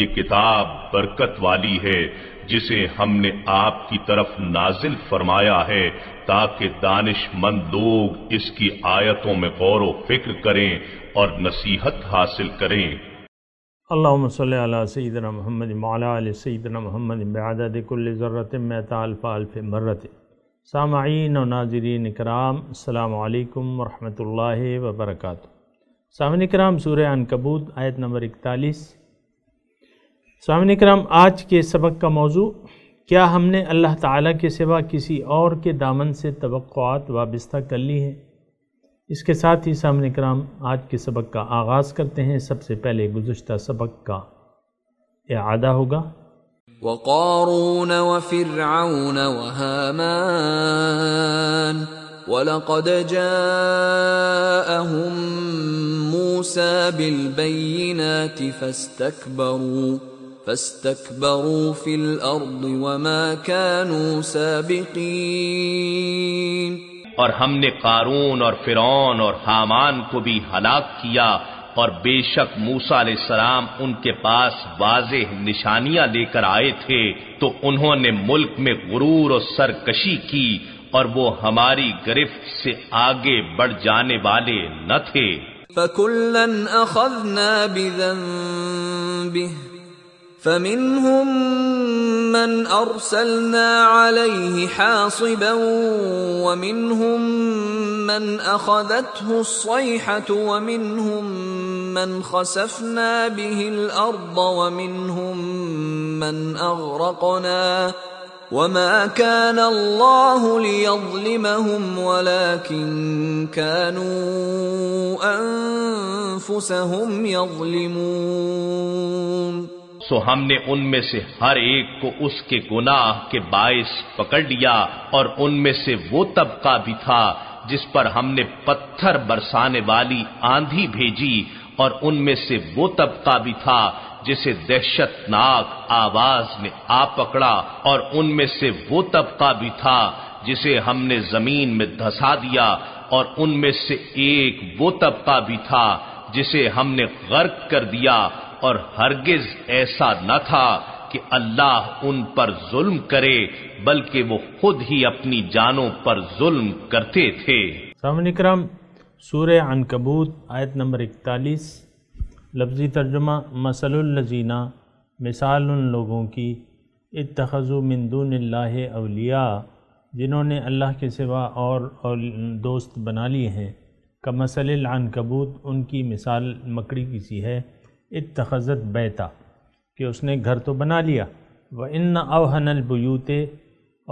یہ کتاب برکت والی ہے جسے ہم نے آپ کی طرف نازل فرمایا ہے تاکہ دانش مند لوگ اس کی آیتوں میں غور و فکر کریں اور نصیحت حاصل کریں اللہم صلی اللہ سیدنا محمد وعلا علی سیدنا محمد بعدد کل ذرت میتا الف الف مرت سامعین و ناظرین اکرام السلام علیکم ورحمت اللہ وبرکاتہ سامعین اکرام سورہ انکبود آیت نمبر اکتالیس سامنے کرام آج کے سبق کا موضوع کیا ہم نے اللہ تعالیٰ کے سوا کسی اور کے دامن سے توقعات وابستہ کر لی ہیں اس کے ساتھ ہی سامنے کرام آج کے سبق کا آغاز کرتے ہیں سب سے پہلے گزشتہ سبق کا اعادہ ہوگا فاستكبروا فی وما کانوا سابقین اور ہم نے قارون اور فرعون اور حامان کو بھی ہلاک کیا اور بے شک موسا علیہ السلام ان کے پاس واضح نشانیاں لے کر آئے تھے تو انہوں نے ملک میں غرور اور سرکشی کی اور وہ ہماری گرفت سے آگے بڑھ جانے والے نہ تھے أَخَذْنَا بِذَنبِهِ فمنهم من ارسلنا عليه حاصبا ومنهم من اخذته الصيحه ومنهم من خسفنا به الارض ومنهم من اغرقنا وما كان الله ليظلمهم ولكن كانوا انفسهم يظلمون سو ہم نے ان میں سے ہر ایک کو اس کے گناہ کے باعث پکڑ لیا اور ان میں سے وہ طبقہ بھی تھا جس پر ہم نے پتھر برسانے والی آندھی بھیجی اور ان میں سے وہ طبقہ بھی تھا جسے دہشت ناک آواز نے آ پکڑا اور ان میں سے وہ طبقہ بھی تھا جسے ہم نے زمین میں دھسا دیا اور ان میں سے ایک وہ طبقہ بھی تھا جسے ہم نے غرق کر دیا اور ہرگز ایسا نہ تھا کہ اللہ ان پر ظلم کرے بلکہ وہ خود ہی اپنی جانوں پر ظلم کرتے تھے سامن اکرم سورہ عنکبوت آیت نمبر اکتالیس لفظی ترجمہ مسل الزینہ مثال ان لوگوں کی اتخذو من دون اللہ اولیاء جنہوں نے اللہ کے سوا اور دوست بنا لی ہیں کا مسل العنکبوت ان کی مثال مکڑی کی سی ہے اتخذت بیتا کہ اس نے گھر تو بنا لیا وہ اوہن البیوتے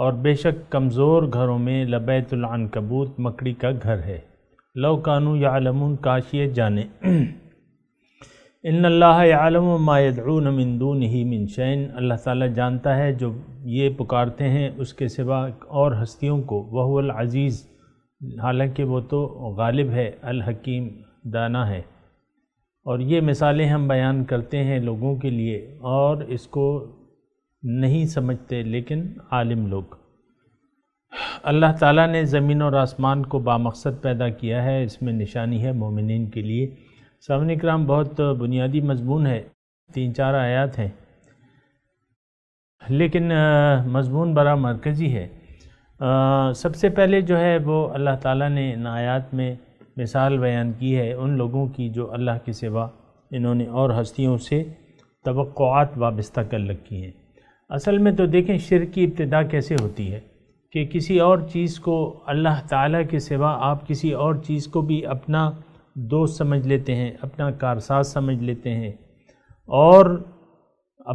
اور بے شک کمزور گھروں میں لبیت العنکبوت مکڑی کا گھر ہے کانو یا عالم کاشیے جانے ان اللہ عالم و مندون ہی منشین اللہ تعالیٰ جانتا ہے جو یہ پکارتے ہیں اس کے سوا اور ہستیوں کو وہ العزیز حالانکہ وہ تو غالب ہے الحکیم دانا ہے اور یہ مثالیں ہم بیان کرتے ہیں لوگوں کے لیے اور اس کو نہیں سمجھتے لیکن عالم لوگ اللہ تعالیٰ نے زمین اور آسمان کو بامقصد پیدا کیا ہے اس میں نشانی ہے مومنین کے لیے سامنے کرام بہت بنیادی مضمون ہے تین چار آیات ہیں لیکن مضمون برا مرکزی ہے سب سے پہلے جو ہے وہ اللہ تعالیٰ نے ان آیات میں مثال بیان کی ہے ان لوگوں کی جو اللہ کے سوا انہوں نے اور ہستیوں سے توقعات وابستہ کر رکھی ہیں اصل میں تو دیکھیں شرک کی ابتدا کیسے ہوتی ہے کہ کسی اور چیز کو اللہ تعالیٰ کے سوا آپ کسی اور چیز کو بھی اپنا دوست سمجھ لیتے ہیں اپنا کارساز سمجھ لیتے ہیں اور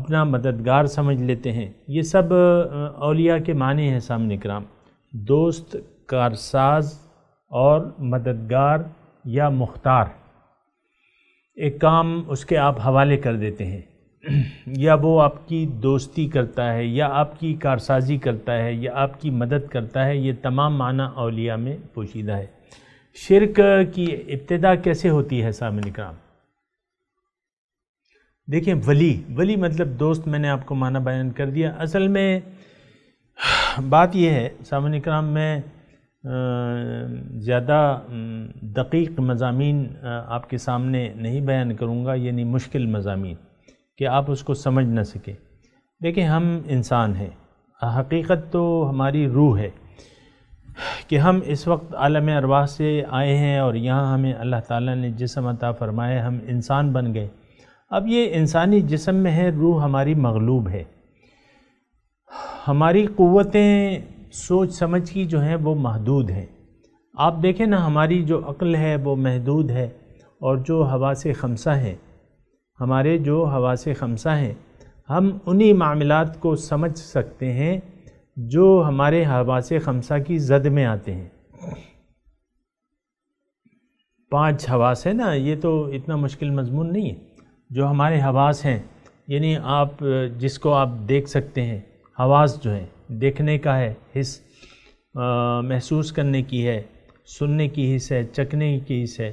اپنا مددگار سمجھ لیتے ہیں یہ سب اولیاء کے معنی ہیں سامنے کرام دوست کارساز اور مددگار یا مختار ایک کام اس کے آپ حوالے کر دیتے ہیں یا وہ آپ کی دوستی کرتا ہے یا آپ کی کارسازی کرتا ہے یا آپ کی مدد کرتا ہے یہ تمام معنی اولیاء میں پوشیدہ ہے شرک کی ابتدا کیسے ہوتی ہے سامع اکرام دیکھیں ولی ولی مطلب دوست میں نے آپ کو معنی بیان کر دیا اصل میں بات یہ ہے سامع اکرام میں زیادہ دقیق مضامین آپ کے سامنے نہیں بیان کروں گا یعنی مشکل مضامین کہ آپ اس کو سمجھ نہ سکیں دیکھیں ہم انسان ہیں حقیقت تو ہماری روح ہے کہ ہم اس وقت عالم ارواح سے آئے ہیں اور یہاں ہمیں اللہ تعالیٰ نے جسم عطا فرمائے ہم انسان بن گئے اب یہ انسانی جسم میں ہے روح ہماری مغلوب ہے ہماری قوتیں سوچ سمجھ کی جو ہیں وہ محدود ہیں آپ دیکھیں نا ہماری جو عقل ہے وہ محدود ہے اور جو حواس سے خمسہ ہیں ہمارے جو حواس سے ہیں ہم انہی معاملات کو سمجھ سکتے ہیں جو ہمارے حواس سے خمسہ کی زد میں آتے ہیں پانچ حواس ہیں نا یہ تو اتنا مشکل مضمون نہیں ہے جو ہمارے حواس ہیں یعنی آپ جس کو آپ دیکھ سکتے ہیں حواس جو ہیں دیکھنے کا ہے حص محسوس کرنے کی ہے سننے کی حص ہے چکھنے کی حص ہے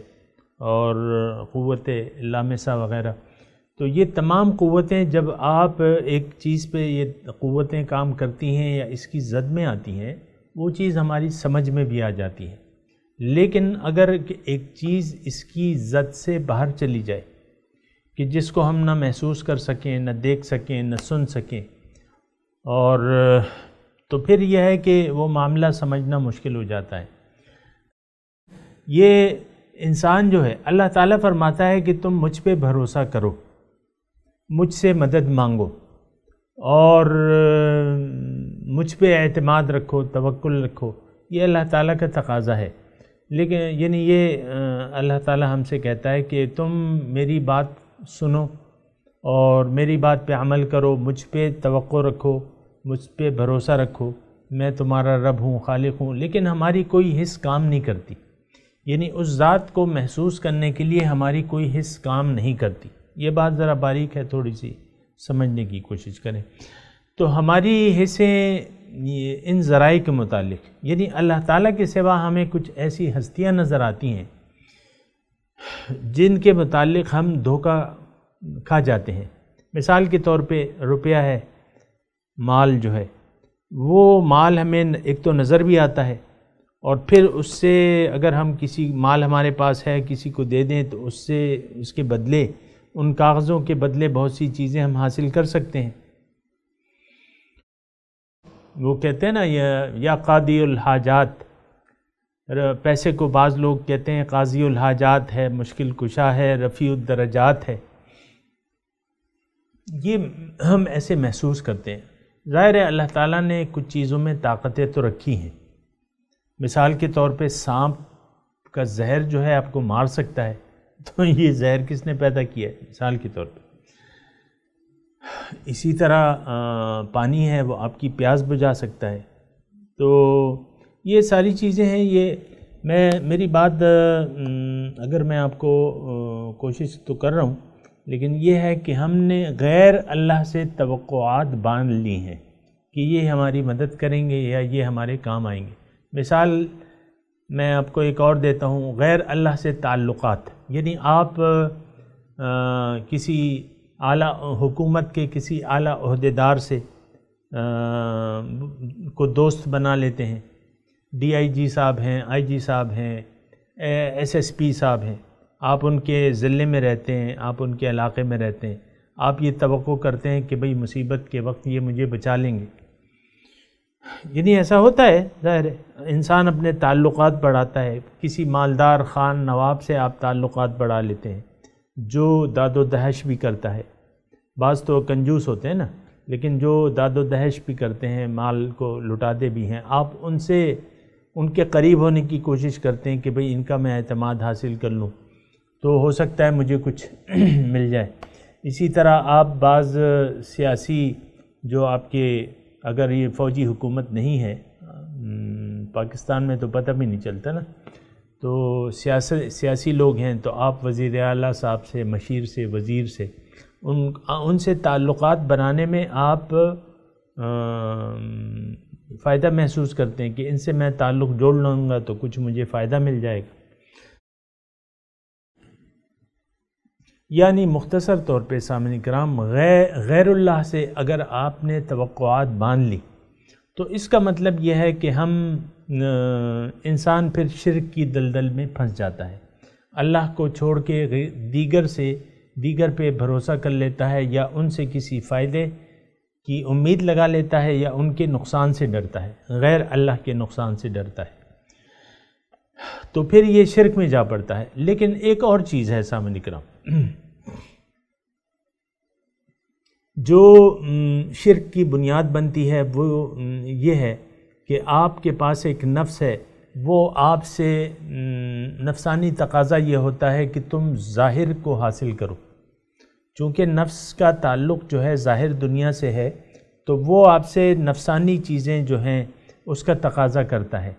اور قوت لامثہ وغیرہ تو یہ تمام قوتیں جب آپ ایک چیز پہ یہ قوتیں کام کرتی ہیں یا اس کی زد میں آتی ہیں وہ چیز ہماری سمجھ میں بھی آ جاتی ہے لیکن اگر ایک چیز اس کی زد سے باہر چلی جائے کہ جس کو ہم نہ محسوس کر سکیں نہ دیکھ سکیں نہ سن سکیں اور تو پھر یہ ہے کہ وہ معاملہ سمجھنا مشکل ہو جاتا ہے یہ انسان جو ہے اللہ تعالیٰ فرماتا ہے کہ تم مجھ پہ بھروسہ کرو مجھ سے مدد مانگو اور مجھ پہ اعتماد رکھو توکل رکھو یہ اللہ تعالیٰ کا تقاضا ہے لیکن یعنی یہ اللہ تعالیٰ ہم سے کہتا ہے کہ تم میری بات سنو اور میری بات پہ عمل کرو مجھ پہ توقع رکھو مجھ پہ بھروسہ رکھو میں تمہارا رب ہوں خالق ہوں لیکن ہماری کوئی حص کام نہیں کرتی یعنی اس ذات کو محسوس کرنے کے لیے ہماری کوئی حص کام نہیں کرتی یہ بات ذرا باریک ہے تھوڑی سی سمجھنے کی کوشش کریں تو ہماری حصیں ان ذرائع کے متعلق یعنی اللہ تعالیٰ کے سوا ہمیں کچھ ایسی ہستیاں نظر آتی ہیں جن کے متعلق ہم دھوکہ کھا جاتے ہیں مثال کے طور پہ روپیہ ہے مال جو ہے وہ مال ہمیں ایک تو نظر بھی آتا ہے اور پھر اس سے اگر ہم کسی مال ہمارے پاس ہے کسی کو دے دیں تو اس سے اس کے بدلے ان کاغذوں کے بدلے بہت سی چیزیں ہم حاصل کر سکتے ہیں وہ کہتے ہیں نا یا قادی الحاجات پیسے کو بعض لوگ کہتے ہیں قاضی الحاجات ہے مشکل کشا ہے رفیع الدرجات ہے یہ ہم ایسے محسوس کرتے ہیں ظاہر ہے اللہ تعالیٰ نے کچھ چیزوں میں طاقتیں تو رکھی ہیں مثال کے طور پہ سانپ کا زہر جو ہے آپ کو مار سکتا ہے تو یہ زہر کس نے پیدا کیا ہے مثال کے طور پہ اسی طرح پانی ہے وہ آپ کی پیاس بجھا سکتا ہے تو یہ ساری چیزیں ہیں یہ میں میری بات اگر میں آپ کو کوشش تو کر رہا ہوں لیکن یہ ہے کہ ہم نے غیر اللہ سے توقعات باندھ لی ہیں کہ یہ ہماری مدد کریں گے یا یہ ہمارے کام آئیں گے مثال میں آپ کو ایک اور دیتا ہوں غیر اللہ سے تعلقات یعنی آپ کسی اعلیٰ حکومت کے کسی اعلیٰ عہدیدار سے کو دوست بنا لیتے ہیں ڈی آئی جی صاحب ہیں آئی جی صاحب ہیں ایس ایس پی صاحب ہیں آپ ان کے ذلے میں رہتے ہیں آپ ان کے علاقے میں رہتے ہیں آپ یہ توقع کرتے ہیں کہ بھئی مصیبت کے وقت یہ مجھے بچا لیں گے یعنی ایسا ہوتا ہے ظاہر انسان اپنے تعلقات بڑھاتا ہے کسی مالدار خان نواب سے آپ تعلقات بڑھا لیتے ہیں جو داد و دہش بھی کرتا ہے بعض تو کنجوس ہوتے ہیں نا لیکن جو داد و دہش بھی کرتے ہیں مال کو لٹاتے بھی ہیں آپ ان سے ان کے قریب ہونے کی کوشش کرتے ہیں کہ بھئی ان کا میں اعتماد حاصل کر لوں تو ہو سکتا ہے مجھے کچھ مل جائے اسی طرح آپ بعض سیاسی جو آپ کے اگر یہ فوجی حکومت نہیں ہے پاکستان میں تو پتہ بھی نہیں چلتا نا تو سیاسی سیاسی لوگ ہیں تو آپ وزیر اعلیٰ صاحب سے مشیر سے وزیر سے ان ان سے تعلقات بنانے میں آپ فائدہ محسوس کرتے ہیں کہ ان سے میں تعلق جوڑ لوں گا تو کچھ مجھے فائدہ مل جائے گا یعنی مختصر طور پہ سامنے کرام غیر غیر اللہ سے اگر آپ نے توقعات باندھ لی تو اس کا مطلب یہ ہے کہ ہم انسان پھر شرک کی دلدل میں پھنس جاتا ہے اللہ کو چھوڑ کے دیگر سے دیگر پہ بھروسہ کر لیتا ہے یا ان سے کسی فائدے کی امید لگا لیتا ہے یا ان کے نقصان سے ڈرتا ہے غیر اللہ کے نقصان سے ڈرتا ہے تو پھر یہ شرک میں جا پڑتا ہے لیکن ایک اور چیز ہے سامنے اکرام جو شرک کی بنیاد بنتی ہے وہ یہ ہے کہ آپ کے پاس ایک نفس ہے وہ آپ سے نفسانی تقاضا یہ ہوتا ہے کہ تم ظاہر کو حاصل کرو چونکہ نفس کا تعلق جو ہے ظاہر دنیا سے ہے تو وہ آپ سے نفسانی چیزیں جو ہیں اس کا تقاضا کرتا ہے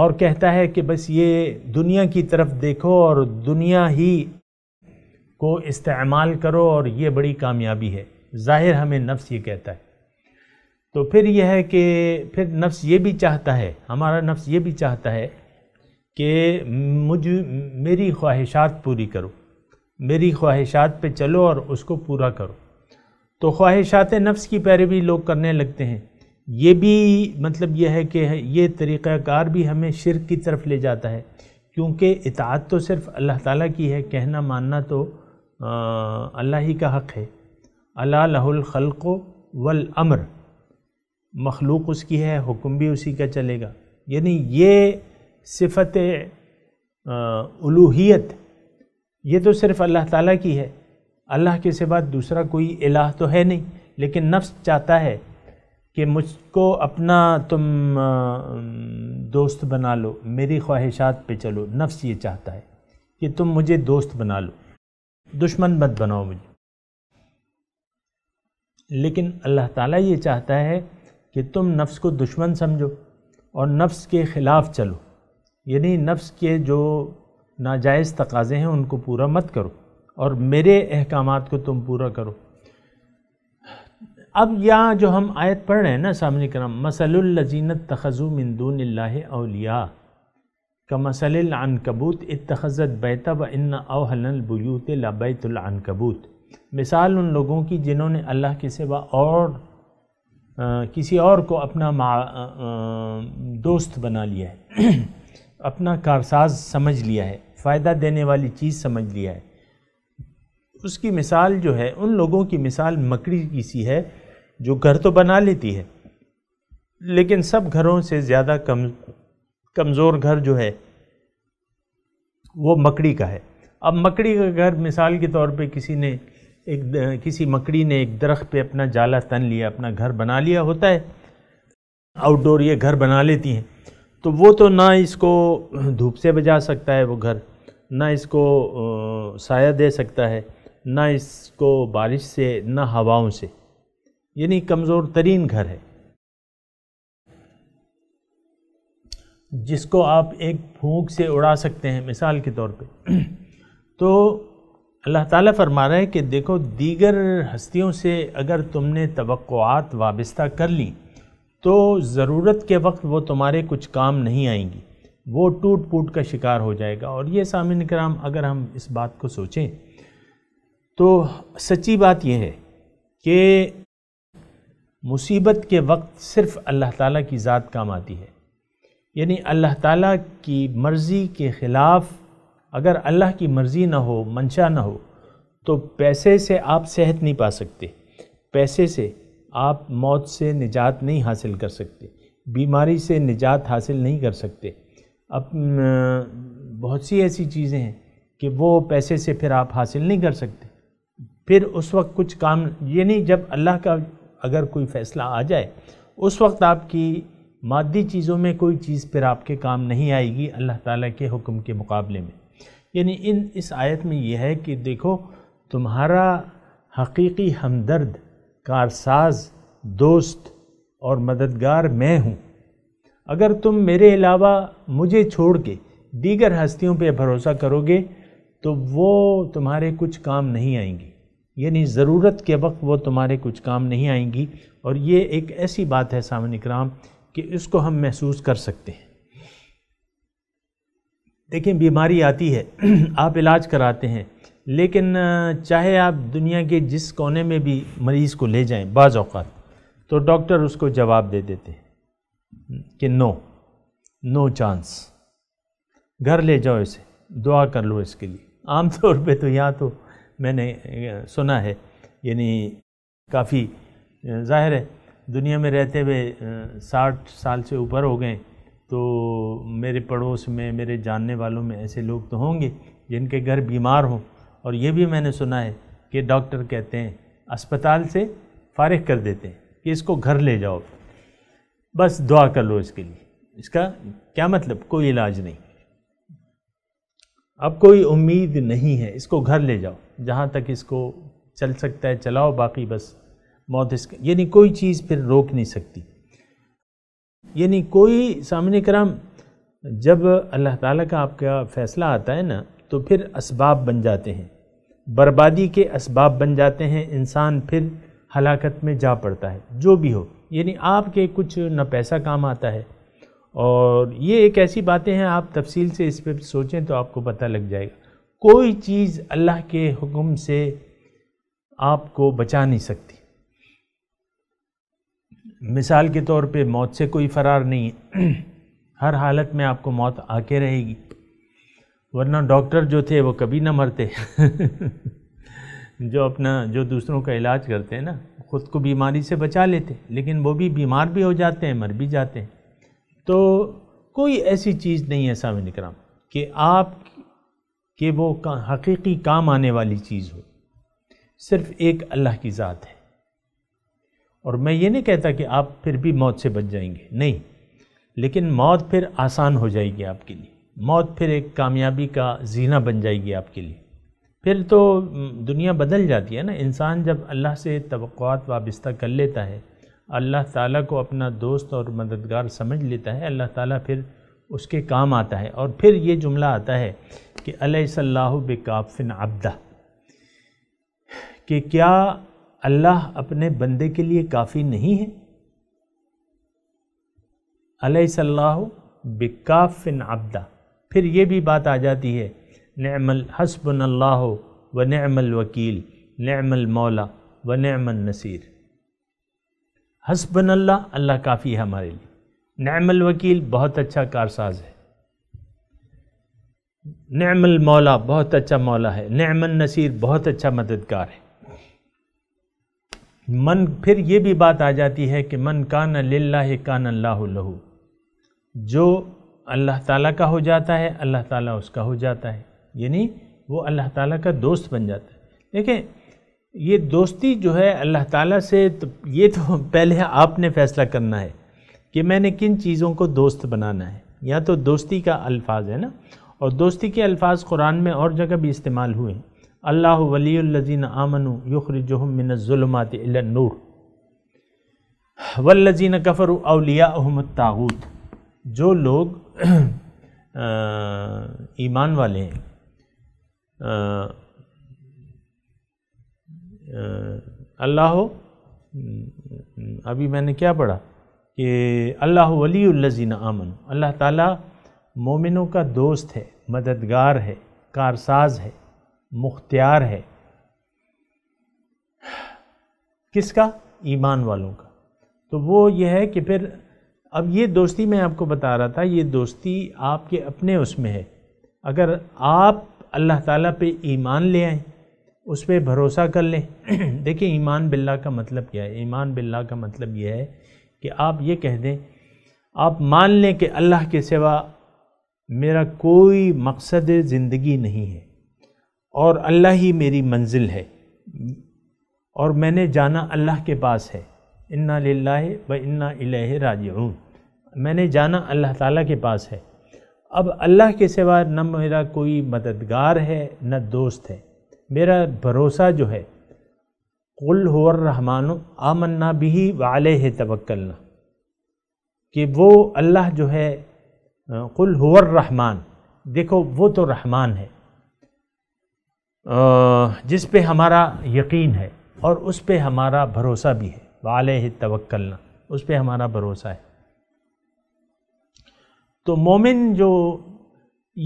اور کہتا ہے کہ بس یہ دنیا کی طرف دیکھو اور دنیا ہی کو استعمال کرو اور یہ بڑی کامیابی ہے ظاہر ہمیں نفس یہ کہتا ہے تو پھر یہ ہے کہ پھر نفس یہ بھی چاہتا ہے ہمارا نفس یہ بھی چاہتا ہے کہ مجھ میری خواہشات پوری کرو میری خواہشات پہ چلو اور اس کو پورا کرو تو خواہشات نفس کی پیروی لوگ کرنے لگتے ہیں یہ بھی مطلب یہ ہے کہ یہ طریقہ کار بھی ہمیں شرک کی طرف لے جاتا ہے کیونکہ اطاعت تو صرف اللہ تعالیٰ کی ہے کہنا ماننا تو اللہ ہی کا حق ہے اللہ لہ الخلق والامر مخلوق اس کی ہے حکم بھی اسی کا چلے گا یعنی یہ صفت الوحیت یہ تو صرف اللہ تعالیٰ کی ہے اللہ کے سوا دوسرا کوئی الہ تو ہے نہیں لیکن نفس چاہتا ہے کہ مجھ کو اپنا تم دوست بنا لو میری خواہشات پہ چلو نفس یہ چاہتا ہے کہ تم مجھے دوست بنا لو دشمن مت بناؤ مجھے لیکن اللہ تعالیٰ یہ چاہتا ہے کہ تم نفس کو دشمن سمجھو اور نفس کے خلاف چلو یعنی نفس کے جو ناجائز تقاضے ہیں ان کو پورا مت کرو اور میرے احکامات کو تم پورا کرو اب یا جو ہم آیت پڑھ رہے ہیں نا سامنے کرم مسَ تخذو من دون اللہ اولیاء کا مسل العنکبوت اتخذت بیتا و ان اولبلیوت البیوت لبیت العنکبوت مثال ان لوگوں کی جنہوں نے اللہ کے سوا اور کسی اور کو اپنا دوست بنا لیا ہے اپنا کارساز سمجھ لیا ہے فائدہ دینے والی چیز سمجھ لیا ہے اس کی مثال جو ہے ان لوگوں کی مثال مکڑی کی سی ہے جو گھر تو بنا لیتی ہے لیکن سب گھروں سے زیادہ کم کمزور گھر جو ہے وہ مکڑی کا ہے اب مکڑی کا گھر مثال کے طور پہ کسی نے ایک کسی مکڑی نے ایک درخت پہ اپنا جالا تن لیا اپنا گھر بنا لیا ہوتا ہے آؤٹ ڈور یہ گھر بنا لیتی ہیں تو وہ تو نہ اس کو دھوپ سے بجا سکتا ہے وہ گھر نہ اس کو سایہ دے سکتا ہے نہ اس کو بارش سے نہ ہواؤں سے یعنی کمزور ترین گھر ہے جس کو آپ ایک پھونک سے اڑا سکتے ہیں مثال کے طور پہ تو اللہ تعالیٰ فرما رہا ہے کہ دیکھو دیگر ہستیوں سے اگر تم نے توقعات وابستہ کر لیں تو ضرورت کے وقت وہ تمہارے کچھ کام نہیں آئیں گی وہ ٹوٹ پوٹ کا شکار ہو جائے گا اور یہ سامعین کرام اگر ہم اس بات کو سوچیں تو سچی بات یہ ہے کہ مصیبت کے وقت صرف اللہ تعالیٰ کی ذات کام آتی ہے یعنی اللہ تعالیٰ کی مرضی کے خلاف اگر اللہ کی مرضی نہ ہو منشا نہ ہو تو پیسے سے آپ صحت نہیں پا سکتے پیسے سے آپ موت سے نجات نہیں حاصل کر سکتے بیماری سے نجات حاصل نہیں کر سکتے اب بہت سی ایسی چیزیں ہیں کہ وہ پیسے سے پھر آپ حاصل نہیں کر سکتے پھر اس وقت کچھ کام یعنی جب اللہ کا اگر کوئی فیصلہ آ جائے اس وقت آپ کی مادی چیزوں میں کوئی چیز پھر آپ کے کام نہیں آئے گی اللہ تعالیٰ کے حکم کے مقابلے میں یعنی ان اس آیت میں یہ ہے کہ دیکھو تمہارا حقیقی ہمدرد کارساز دوست اور مددگار میں ہوں اگر تم میرے علاوہ مجھے چھوڑ کے دیگر ہستیوں پہ بھروسہ کرو گے تو وہ تمہارے کچھ کام نہیں آئیں گی یعنی ضرورت کے وقت وہ تمہارے کچھ کام نہیں آئیں گی اور یہ ایک ایسی بات ہے سامن اکرام کہ اس کو ہم محسوس کر سکتے ہیں دیکھیں بیماری آتی ہے آپ علاج کراتے ہیں لیکن چاہے آپ دنیا کے جس کونے میں بھی مریض کو لے جائیں بعض اوقات تو ڈاکٹر اس کو جواب دے دیتے ہیں کہ نو نو چانس گھر لے جاؤ اسے دعا کر لو اس کے لیے عام طور پہ تو یہاں تو میں نے سنا ہے یعنی کافی ظاہر ہے دنیا میں رہتے ہوئے ساٹھ سال سے اوپر ہو گئے تو میرے پڑوس میں میرے جاننے والوں میں ایسے لوگ تو ہوں گے جن کے گھر بیمار ہوں اور یہ بھی میں نے سنا ہے کہ ڈاکٹر کہتے ہیں اسپتال سے فارغ کر دیتے ہیں کہ اس کو گھر لے جاؤ بس دعا کر لو اس کے لیے اس کا کیا مطلب کوئی علاج نہیں اب کوئی امید نہیں ہے اس کو گھر لے جاؤ جہاں تک اس کو چل سکتا ہے چلاؤ باقی بس موت کا یعنی کوئی چیز پھر روک نہیں سکتی یعنی کوئی سامنے کرام جب اللہ تعالیٰ کا آپ کا فیصلہ آتا ہے نا تو پھر اسباب بن جاتے ہیں بربادی کے اسباب بن جاتے ہیں انسان پھر ہلاکت میں جا پڑتا ہے جو بھی ہو یعنی آپ کے کچھ نہ پیسہ کام آتا ہے اور یہ ایک ایسی باتیں ہیں آپ تفصیل سے اس پہ سوچیں تو آپ کو پتہ لگ جائے گا کوئی چیز اللہ کے حکم سے آپ کو بچا نہیں سکتی مثال کے طور پہ موت سے کوئی فرار نہیں ہے ہر حالت میں آپ کو موت آ کے رہے گی ورنہ ڈاکٹر جو تھے وہ کبھی نہ مرتے جو اپنا جو دوسروں کا علاج کرتے ہیں نا خود کو بیماری سے بچا لیتے لیکن وہ بھی بیمار بھی ہو جاتے ہیں مر بھی جاتے ہیں تو کوئی ایسی چیز نہیں ہے سامنے نکر کہ آپ کہ وہ حقیقی کام آنے والی چیز ہو صرف ایک اللہ کی ذات ہے اور میں یہ نہیں کہتا کہ آپ پھر بھی موت سے بچ جائیں گے نہیں لیکن موت پھر آسان ہو جائے گی آپ کے لیے موت پھر ایک کامیابی کا زینہ بن جائے گی آپ کے لیے پھر تو دنیا بدل جاتی ہے نا انسان جب اللہ سے توقعات وابستہ کر لیتا ہے اللہ تعالیٰ کو اپنا دوست اور مددگار سمجھ لیتا ہے اللہ تعالیٰ پھر اس کے کام آتا ہے اور پھر یہ جملہ آتا ہے کہ علیہ صلاح بکافن عبدہ کہ کیا اللہ اپنے بندے کے لیے کافی نہیں ہے علیہ صلاح بکافن عبدہ پھر یہ بھی بات آ جاتی ہے نعم الحسب اللہ و نعم الوکیل نعم المولا و نعم النصیر حسبن اللہ اللہ کافی ہے ہمارے لیے نعم الوکیل بہت اچھا کارساز ہے نعم المولا بہت اچھا مولا ہے نعم النصیر بہت اچھا مددگار ہے من پھر یہ بھی بات آ جاتی ہے کہ من کان للہ کان اللہ لہو جو اللہ تعالیٰ کا ہو جاتا ہے اللہ تعالیٰ اس کا ہو جاتا ہے یعنی وہ اللہ تعالیٰ کا دوست بن جاتا ہے دیکھیں یہ دوستی جو ہے اللہ تعالیٰ سے تو یہ تو پہلے آپ نے فیصلہ کرنا ہے کہ میں نے کن چیزوں کو دوست بنانا ہے یا تو دوستی کا الفاظ ہے نا اور دوستی کے الفاظ قرآن میں اور جگہ بھی استعمال ہوئے ہیں اللہ ولی اللہ آمن من الظلمات الی النور والذین کفروا اولیاءہم التاغوت جو لوگ ایمان والے ہیں اللہ ہو ابھی میں نے کیا پڑھا کہ اللہ ولی اللہ آمن اللہ تعالیٰ مومنوں کا دوست ہے مددگار ہے کارساز ہے مختیار ہے کس کا ایمان والوں کا تو وہ یہ ہے کہ پھر اب یہ دوستی میں آپ کو بتا رہا تھا یہ دوستی آپ کے اپنے اس میں ہے اگر آپ اللہ تعالیٰ پہ ایمان لے آئیں اس پہ بھروسہ کر لیں دیکھیں ایمان باللہ کا مطلب کیا ہے ایمان باللہ کا مطلب یہ ہے کہ آپ یہ کہہ دیں آپ مان لیں کہ اللہ کے سوا میرا کوئی مقصد زندگی نہیں ہے اور اللہ ہی میری منزل ہے اور میں نے جانا اللہ کے پاس ہے انا للہ و انا الہ راجعون میں نے جانا اللہ تعالیٰ کے پاس ہے اب اللہ کے سوا نہ میرا کوئی مددگار ہے نہ دوست ہے میرا بھروسہ جو ہے ہو الرحمن آمنا بھی ہی توکلنا کہ وہ اللہ جو ہے قل ہو الرحمن دیکھو وہ تو رحمان ہے جس پہ ہمارا یقین ہے اور اس پہ ہمارا بھروسہ بھی ہے وعلیہ توکلنا اس پہ ہمارا بھروسہ ہے تو مومن جو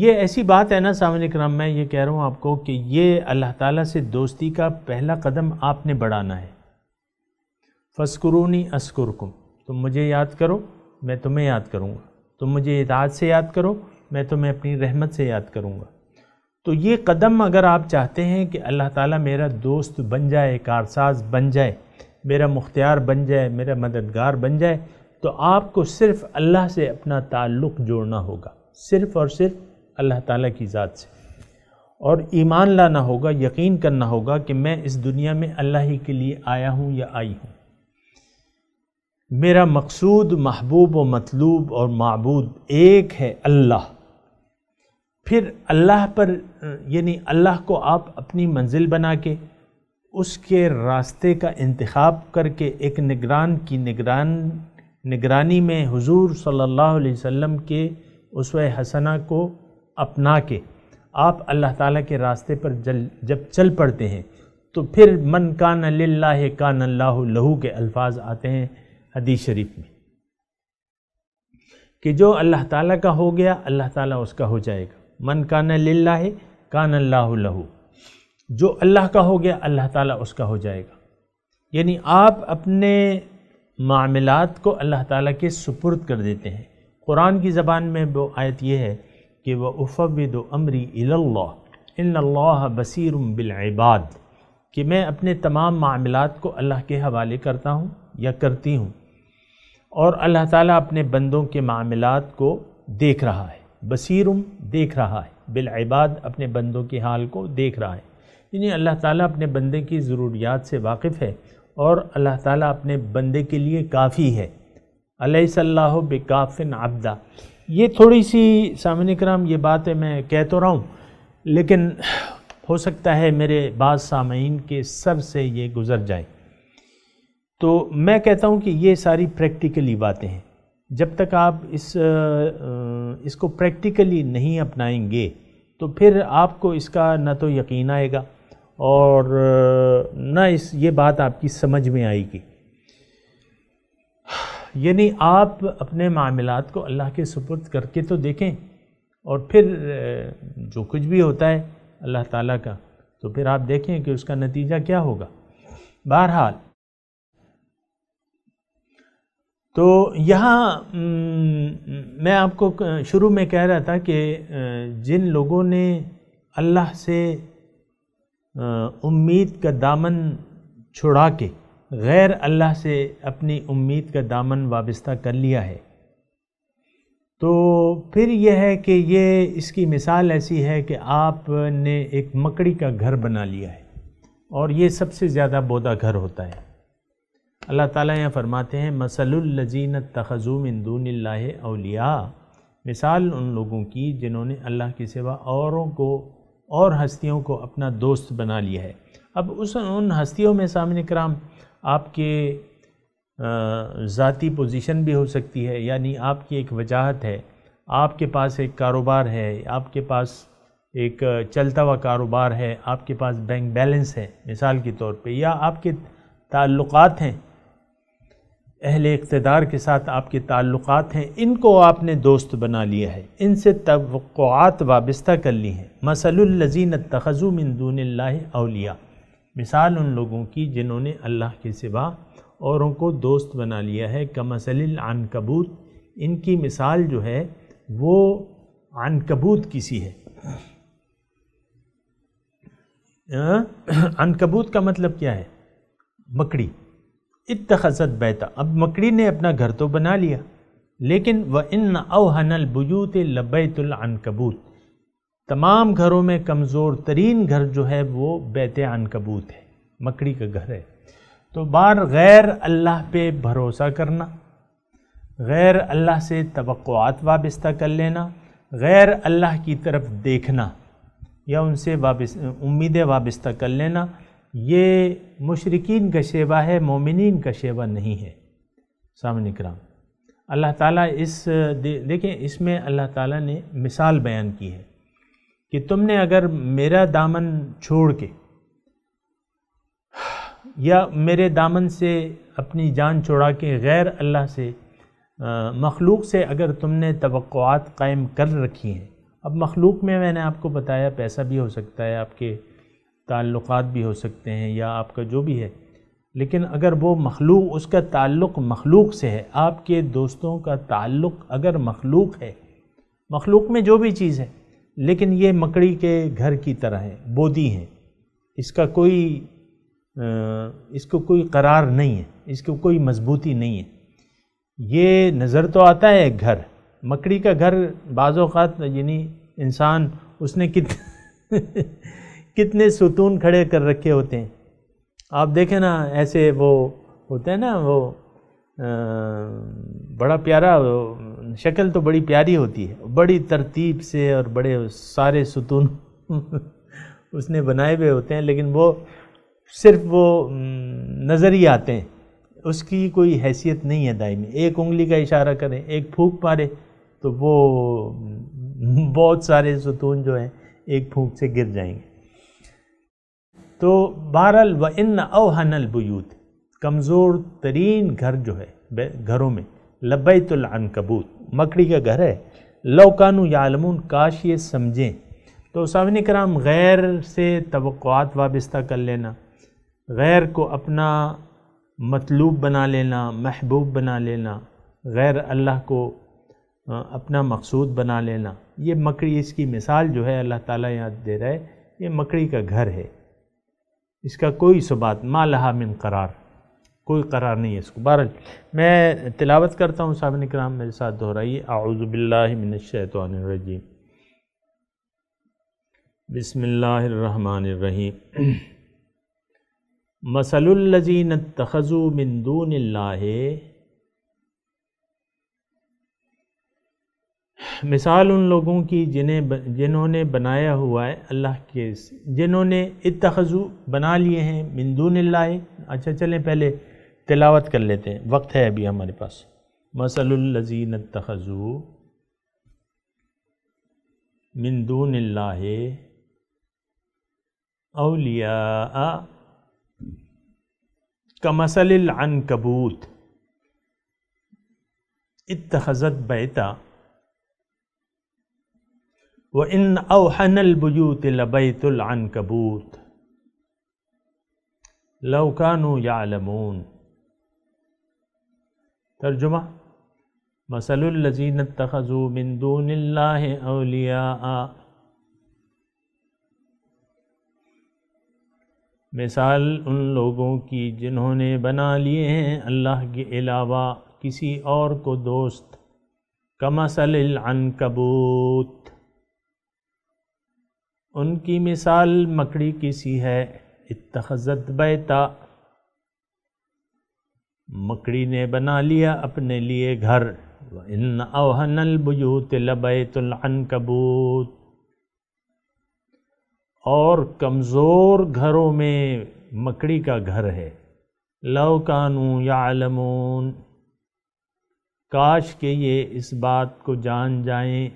یہ ایسی بات ہے نا سامنے کرام میں یہ کہہ رہا ہوں آپ کو کہ یہ اللہ تعالیٰ سے دوستی کا پہلا قدم آپ نے بڑھانا ہے فسکرونی اسکرکم تم مجھے یاد کرو میں تمہیں یاد کروں گا تم مجھے اطاعت سے یاد کرو میں تمہیں اپنی رحمت سے یاد کروں گا تو یہ قدم اگر آپ چاہتے ہیں کہ اللہ تعالیٰ میرا دوست بن جائے کارساز بن جائے میرا مختیار بن جائے میرا مددگار بن جائے تو آپ کو صرف اللہ سے اپنا تعلق جوڑنا ہوگا صرف اور صرف اللہ تعالیٰ کی ذات سے اور ایمان لانا ہوگا یقین کرنا ہوگا کہ میں اس دنیا میں اللہ ہی کے لیے آیا ہوں یا آئی ہوں میرا مقصود محبوب و مطلوب اور معبود ایک ہے اللہ پھر اللہ پر یعنی اللہ کو آپ اپنی منزل بنا کے اس کے راستے کا انتخاب کر کے ایک نگران کی نگران نگرانی میں حضور صلی اللہ علیہ وسلم کے اسوہ حسنہ کو اپنا کے آپ اللہ تعالیٰ کے راستے پر جب چل پڑتے ہیں تو پھر من کان للہ کان اللہ لہو کے الفاظ آتے ہیں حدیث شریف میں کہ جو اللہ تعالیٰ کا ہو گیا اللہ تعالیٰ اس کا ہو جائے گا من کان للہ کان اللہ لہو جو اللہ کا ہو گیا اللہ تعالیٰ اس کا ہو جائے گا یعنی آپ اپنے معاملات کو اللہ تعالیٰ کے سپرد کر دیتے ہیں قرآن کی زبان میں وہ آیت یہ ہے کہ وہ افود امری اللہ ان اللہ بصیر بالعباد کہ میں اپنے تمام معاملات کو اللہ کے حوالے کرتا ہوں یا کرتی ہوں اور اللہ تعالیٰ اپنے بندوں کے معاملات کو دیکھ رہا ہے بصیرم دیکھ رہا ہے بالعباد اپنے بندوں کے حال کو دیکھ رہا ہے یعنی اللہ تعالیٰ اپنے بندے کی ضروریات سے واقف ہے اور اللہ تعالیٰ اپنے بندے کے لیے کافی ہے علیہ صلی اللہ بے عبدہ یہ تھوڑی سی سامن اکرام یہ باتیں میں کہہ تو رہا ہوں لیکن ہو سکتا ہے میرے بعض سامعین کے سر سے یہ گزر جائیں تو میں کہتا ہوں کہ یہ ساری پریکٹیکلی باتیں ہیں جب تک آپ اس اس کو پریکٹیکلی نہیں اپنائیں گے تو پھر آپ کو اس کا نہ تو یقین آئے گا اور نہ اس یہ بات آپ کی سمجھ میں آئے گی یعنی آپ اپنے معاملات کو اللہ کے سپرد کر کے تو دیکھیں اور پھر جو کچھ بھی ہوتا ہے اللہ تعالیٰ کا تو پھر آپ دیکھیں کہ اس کا نتیجہ کیا ہوگا بہرحال تو یہاں میں آپ کو شروع میں کہہ رہا تھا کہ جن لوگوں نے اللہ سے امید کا دامن چھڑا کے غیر اللہ سے اپنی امید کا دامن وابستہ کر لیا ہے تو پھر یہ ہے کہ یہ اس کی مثال ایسی ہے کہ آپ نے ایک مکڑی کا گھر بنا لیا ہے اور یہ سب سے زیادہ بودا گھر ہوتا ہے اللہ تعالیٰ یہاں فرماتے ہیں مسل اللزینت تخزوم دون اللہ اولیاء مثال ان لوگوں کی جنہوں نے اللہ کے سوا اوروں کو اور ہستیوں کو اپنا دوست بنا لیا ہے اب اس ان ہستیوں میں سامنے کرام آپ کے ذاتی پوزیشن بھی ہو سکتی ہے یعنی آپ کی ایک وجاہت ہے آپ کے پاس ایک کاروبار ہے آپ کے پاس ایک چلتا ہوا کاروبار ہے آپ کے پاس بینک بیلنس ہے مثال کے طور پہ یا آپ کے تعلقات ہیں اہل اقتدار کے ساتھ آپ کے تعلقات ہیں ان کو آپ نے دوست بنا لیا ہے ان سے توقعات وابستہ کر لی ہیں الزین اللزینت من دون اللہ اولیاء مثال ان لوگوں کی جنہوں نے اللہ کے سوا اوروں کو دوست بنا لیا ہے کمسل العنکبوت ان کی مثال جو ہے وہ عنکبوت کسی ہے ہاں؟ عنکبوت کا مطلب کیا ہے مکڑی اتخذت بیتا اب مکڑی نے اپنا گھر تو بنا لیا لیکن وَإِنَّ انَ الْبُجُوتِ لَبَيْتُ لبیت تمام گھروں میں کمزور ترین گھر جو ہے وہ بیت عنکبوت ہے مکڑی کا گھر ہے تو بار غیر اللہ پہ بھروسہ کرنا غیر اللہ سے توقعات وابستہ کر لینا غیر اللہ کی طرف دیکھنا یا ان سے وابست امیدیں وابستہ کر لینا یہ مشرقین کا شیوہ ہے مومنین کا شیوہ نہیں ہے سامنے کرام اللہ تعالیٰ اس دیکھیں اس میں اللہ تعالیٰ نے مثال بیان کی ہے کہ تم نے اگر میرا دامن چھوڑ کے یا میرے دامن سے اپنی جان چھوڑا کے غیر اللہ سے مخلوق سے اگر تم نے توقعات قائم کر رکھی ہیں اب مخلوق میں میں نے آپ کو بتایا پیسہ بھی ہو سکتا ہے آپ کے تعلقات بھی ہو سکتے ہیں یا آپ کا جو بھی ہے لیکن اگر وہ مخلوق اس کا تعلق مخلوق سے ہے آپ کے دوستوں کا تعلق اگر مخلوق ہے مخلوق میں جو بھی چیز ہے لیکن یہ مکڑی کے گھر کی طرح ہیں بودی ہیں اس کا کوئی اس کو کوئی قرار نہیں ہے اس کو کوئی مضبوطی نہیں ہے یہ نظر تو آتا ہے ایک گھر مکڑی کا گھر بعض اوقات یعنی انسان اس نے کتنے ستون کھڑے کر رکھے ہوتے ہیں آپ دیکھیں نا ایسے وہ ہوتے ہیں نا وہ بڑا پیارا شکل تو بڑی پیاری ہوتی ہے بڑی ترتیب سے اور بڑے سارے ستون اس نے بنائے ہوئے ہوتے ہیں لیکن وہ صرف وہ نظر ہی آتے ہیں اس کی کوئی حیثیت نہیں ہے دائمی ایک انگلی کا اشارہ کریں ایک پھونک پارے تو وہ بہت سارے ستون جو ہیں ایک پھونک سے گر جائیں گے تو و ان اوہن البیوت کمزور ترین گھر جو ہے گھروں میں لبیت العنکبوت مکڑی کا گھر ہے لوکانو یا عالمون کاش یہ سمجھیں تو سامنے کرام غیر سے توقعات وابستہ کر لینا غیر کو اپنا مطلوب بنا لینا محبوب بنا لینا غیر اللہ کو اپنا مقصود بنا لینا یہ مکڑی اس کی مثال جو ہے اللہ تعالیٰ یاد دے رہا ہے یہ مکڑی کا گھر ہے اس کا کوئی ما لہا من قرار کوئی قرار نہیں ہے اس کو بہرحال میں تلاوت کرتا ہوں صاحب اکرام میرے ساتھ دہرائیے من الشیطان الرجیم بسم اللہ الرحمن الرحیم مسل دون اللہ مثال ان لوگوں کی جنہیں جنہوں نے بنایا ہوا ہے اللہ کے جنہوں نے اتخذو بنا لیے ہیں من دون اللہ اچھا چلیں پہلے تلاوت کر لیتے ہیں وقت ہے ابھی ہمارے پاس مسل الذين اتخذوا من دون الله اولياء كمثل العنكبوت اتخذت بيتا وان اوحن البيوت لبيت العنكبوت لو كانوا يعلمون ترجمہ مسل الضینت تخذو اللہ اولیاء مثال ان لوگوں کی جنہوں نے بنا لیے ہیں اللہ کے علاوہ کسی اور کو دوست کمسل العنکبوت ان کی مثال مکڑی کی سی ہے اتخذت بیتا مکڑی نے بنا لیا اپنے لیے گھر اوہن البیوت لبیت العنکبوت اور کمزور گھروں میں مکڑی کا گھر ہے لو کانو یا کاش کہ یہ اس بات کو جان جائیں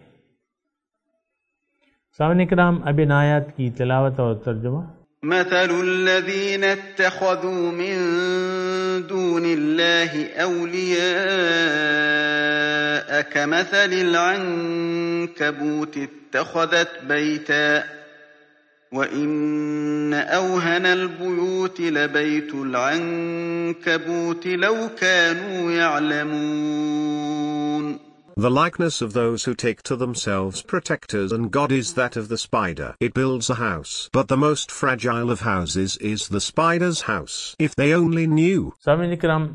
سامنے کرام اب نایات کی تلاوت اور ترجمہ مثل الذين اتخذوا من دون الله أولياء كمثل العنكبوت اتخذت بيتا وإن أوهن البيوت لبيت العنكبوت لو كانوا يعلمون The likeness of those who take to themselves protectors and God is that of the spider. It builds a house. But the most fragile of houses is the spider's house. If they only knew. सामिन कराम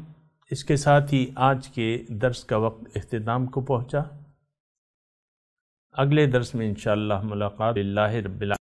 इसके साथ ही आज के दर्स का वक्त अख्ताम को पहुंचा अगले दर्स में इंशाल्लाह मुलाकात बिल्लाह रब्बिल